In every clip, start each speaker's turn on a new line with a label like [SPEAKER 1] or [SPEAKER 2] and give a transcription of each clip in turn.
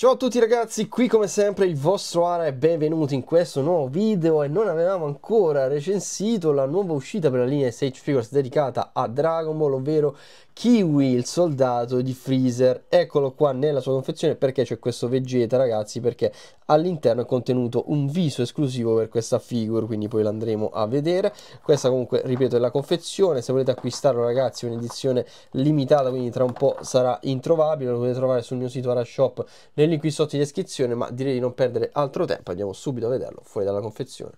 [SPEAKER 1] Ciao a tutti ragazzi, qui come sempre il vostro Ara e benvenuti in questo nuovo video e non avevamo ancora recensito la nuova uscita per la linea Sage Figures dedicata a Dragon Ball, ovvero Kiwi, il soldato di Freezer. Eccolo qua nella sua confezione perché c'è questo Vegeta, ragazzi, perché all'interno è contenuto un viso esclusivo per questa figure, quindi poi l'andremo a vedere. Questa comunque, ripeto, è la confezione, se volete acquistarlo ragazzi, è un'edizione limitata, quindi tra un po' sarà introvabile, lo potete trovare sul mio sito Arashop nel link qui sotto in descrizione, ma direi di non perdere altro tempo, andiamo subito a vederlo fuori dalla confezione.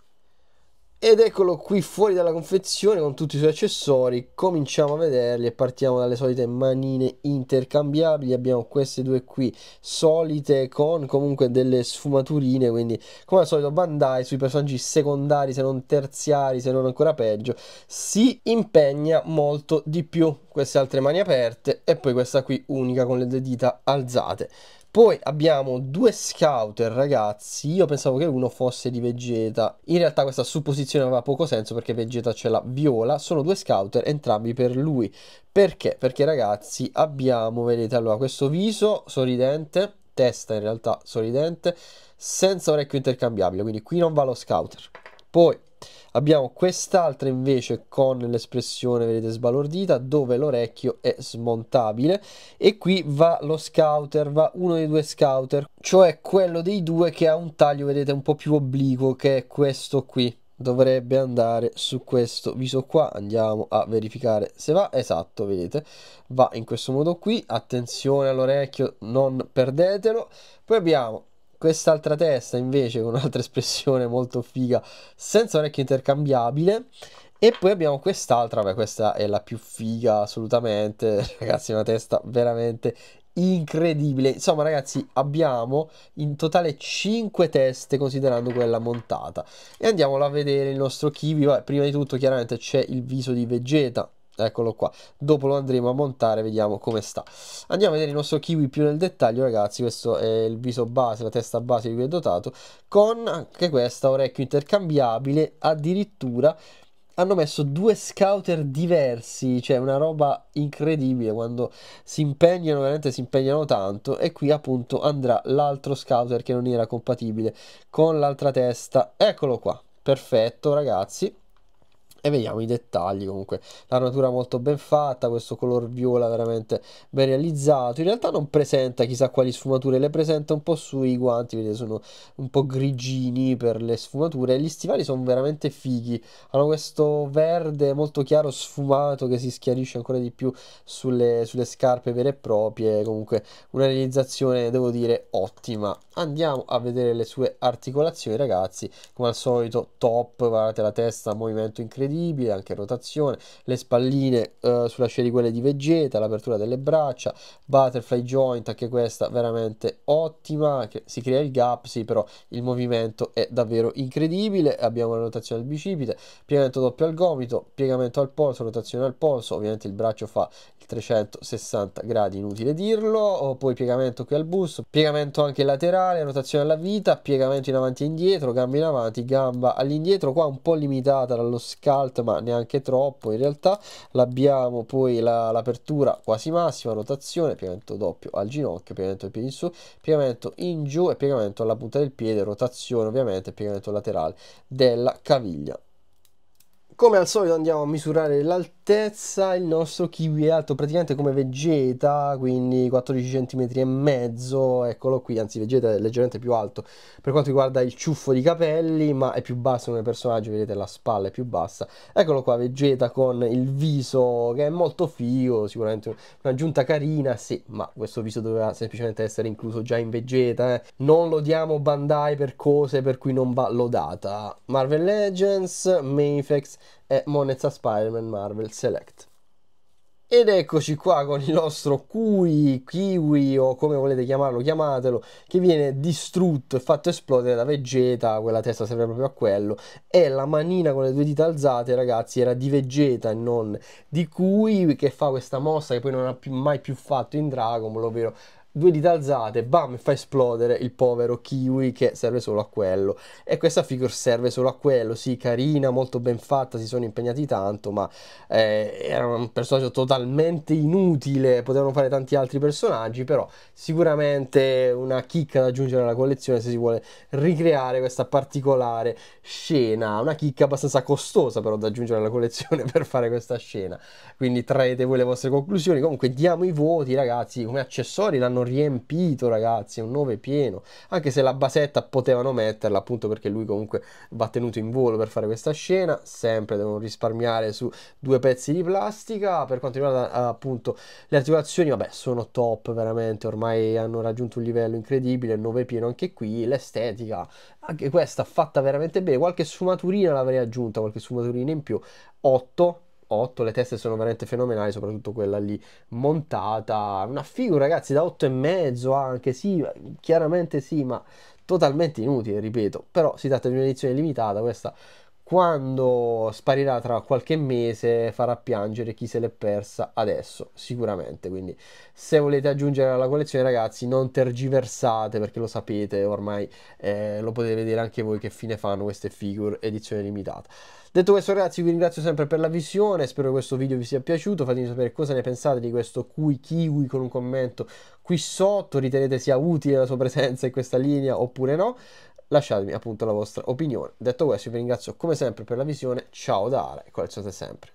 [SPEAKER 1] Ed eccolo qui fuori dalla confezione con tutti i suoi accessori, cominciamo a vederli e partiamo dalle solite manine intercambiabili, abbiamo queste due qui solite con comunque delle sfumaturine, quindi come al solito Bandai sui personaggi secondari se non terziari, se non ancora peggio, si impegna molto di più, queste altre mani aperte e poi questa qui unica con le due dita alzate. Poi abbiamo due scouter, ragazzi. Io pensavo che uno fosse di Vegeta. In realtà questa supposizione aveva poco senso perché Vegeta ce l'ha viola. Sono due scouter, entrambi per lui. Perché? Perché, ragazzi, abbiamo, vedete, allora, questo viso sorridente, testa in realtà sorridente, senza orecchio intercambiabile. Quindi qui non va lo scouter. Poi Abbiamo quest'altra invece con l'espressione, vedete, sbalordita, dove l'orecchio è smontabile e qui va lo scouter, va uno dei due scouter, cioè quello dei due che ha un taglio, vedete, un po' più obliquo che è questo qui dovrebbe andare su questo viso qua andiamo a verificare se va esatto vedete va in questo modo qui attenzione all'orecchio non perdetelo poi abbiamo quest'altra testa invece con un'altra espressione molto figa senza orecchio intercambiabile e poi abbiamo quest'altra, beh questa è la più figa assolutamente, ragazzi una testa veramente incredibile. Insomma, ragazzi, abbiamo in totale 5 teste considerando quella montata. E andiamola a vedere il nostro kiwi. Vabbè, prima di tutto, chiaramente c'è il viso di Vegeta Eccolo qua, dopo lo andremo a montare, vediamo come sta. Andiamo a vedere il nostro kiwi più nel dettaglio ragazzi, questo è il viso base, la testa base di cui è dotato, con anche questa orecchio intercambiabile, addirittura hanno messo due scouter diversi, cioè una roba incredibile quando si impegnano, veramente si impegnano tanto e qui appunto andrà l'altro scouter che non era compatibile con l'altra testa. Eccolo qua, perfetto ragazzi e vediamo i dettagli comunque l'armatura molto ben fatta questo color viola veramente ben realizzato in realtà non presenta chissà quali sfumature le presenta un po' sui guanti vedete sono un po' grigini per le sfumature gli stivali sono veramente fighi hanno questo verde molto chiaro sfumato che si schiarisce ancora di più sulle, sulle scarpe vere e proprie comunque una realizzazione devo dire ottima andiamo a vedere le sue articolazioni ragazzi come al solito top guardate la testa movimento incredibile incredibile, anche rotazione, le spalline eh, sulla scia di quelle di Vegeta, l'apertura delle braccia, butterfly joint, anche questa veramente ottima, che si crea il gap, sì però il movimento è davvero incredibile, abbiamo la rotazione al bicipite, piegamento doppio al gomito, piegamento al polso, rotazione al polso, ovviamente il braccio fa il 360 gradi, inutile dirlo, poi piegamento qui al busto, piegamento anche laterale, rotazione alla vita, piegamento in avanti e indietro, gamba in avanti, gamba all'indietro, qua un po' limitata dallo scalo, alt ma neanche troppo in realtà l'abbiamo poi l'apertura la, quasi massima rotazione piegamento doppio al ginocchio piegamento del piede in su piegamento in giù e piegamento alla punta del piede rotazione ovviamente piegamento laterale della caviglia come al solito andiamo a misurare l'altezza altezza il nostro kiwi è alto praticamente come vegeta, quindi 14 cm e mezzo, eccolo qui, anzi vegeta è leggermente più alto per quanto riguarda il ciuffo di capelli, ma è più basso come personaggio, vedete la spalla è più bassa. Eccolo qua vegeta con il viso che è molto figo, sicuramente un'aggiunta carina, sì, ma questo viso doveva semplicemente essere incluso già in vegeta, eh. Non lodiamo Bandai per cose per cui non va lodata. Marvel Legends, Mayfex è Monezza Spider-Man Marvel Select. Ed eccoci qua con il nostro Kui, Kiwi o come volete chiamarlo, chiamatelo, che viene distrutto e fatto esplodere da Vegeta, quella testa serve proprio a quello, e la manina con le due dita alzate ragazzi era di Vegeta e non di Kui che fa questa mossa che poi non ha più, mai più fatto in Dragon Ball, ovvero due dita alzate, bam, fa esplodere il povero kiwi che serve solo a quello. E questa figure serve solo a quello, sì, carina, molto ben fatta, si sono impegnati tanto, ma eh, era un personaggio totalmente inutile, potevano fare tanti altri personaggi, però sicuramente una chicca da aggiungere alla collezione se si vuole ricreare questa particolare scena, una chicca abbastanza costosa però da aggiungere alla collezione per fare questa scena. Quindi traete voi le vostre conclusioni, comunque diamo i voti ragazzi, come accessori l'hanno riempito ragazzi, è un 9 pieno, anche se la basetta potevano metterla appunto perché lui comunque va tenuto in volo per fare questa scena, sempre devono risparmiare su due pezzi di plastica, per quanto riguarda appunto le articolazioni, vabbè sono top veramente, ormai hanno raggiunto un livello incredibile, 9 pieno anche qui, l'estetica, anche questa fatta veramente bene, qualche sfumaturina l'avrei aggiunta, qualche sfumaturina in più, 8 8, le teste sono veramente fenomenali, soprattutto quella lì montata, una figura ragazzi da 8,5 anche, sì, chiaramente sì, ma totalmente inutile, ripeto, però si tratta di un'edizione limitata, questa quando sparirà tra qualche mese farà piangere chi se l'è persa adesso sicuramente quindi se volete aggiungere alla collezione ragazzi non tergiversate perché lo sapete ormai eh, lo potete vedere anche voi che fine fanno queste figure edizione limitata detto questo ragazzi vi ringrazio sempre per la visione spero che questo video vi sia piaciuto fatemi sapere cosa ne pensate di questo Kui Kiwi con un commento qui sotto ritenete sia utile la sua presenza in questa linea oppure no lasciatemi appunto la vostra opinione. Detto questo, vi ringrazio come sempre per la visione. Ciao da Ale, e sempre.